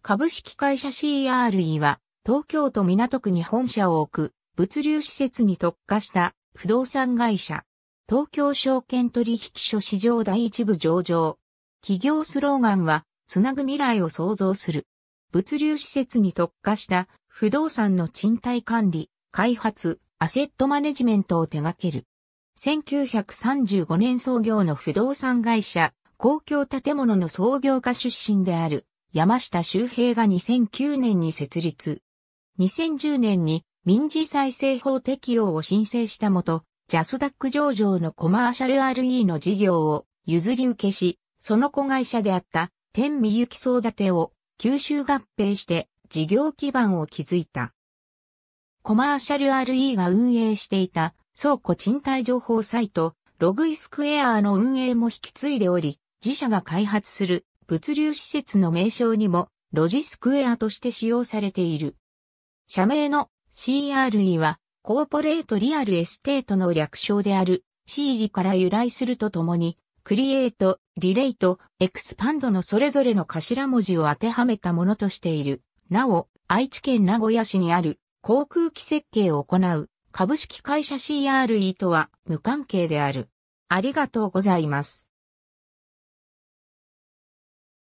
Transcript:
株式会社 CRE は、東京都港区に本社を置く、物流施設に特化した不動産会社。東京証券取引所市場第一部上場。企業スローガンは、つなぐ未来を創造する。物流施設に特化した不動産の賃貸管理、開発、アセットマネジメントを手掛ける。1935年創業の不動産会社、公共建物の創業家出身である山下周平が2009年に設立。2010年に民事再生法適用を申請したもと、ジャスダック上場のコマーシャル RE の事業を譲り受けし、その子会社であった天美幸総立てを吸収合併して事業基盤を築いた。コマーシャル RE が運営していた倉庫賃貸情報サイトログイスクエアの運営も引き継いでおり、自社が開発する物流施設の名称にもロジスクエアとして使用されている。社名の CRE はコーポレートリアルエステートの略称である C リから由来するとともに、クリエイト、リレイト、エクスパンドのそれぞれの頭文字を当てはめたものとしている。なお、愛知県名古屋市にある航空機設計を行う株式会社 CRE とは無関係である。ありがとうございます。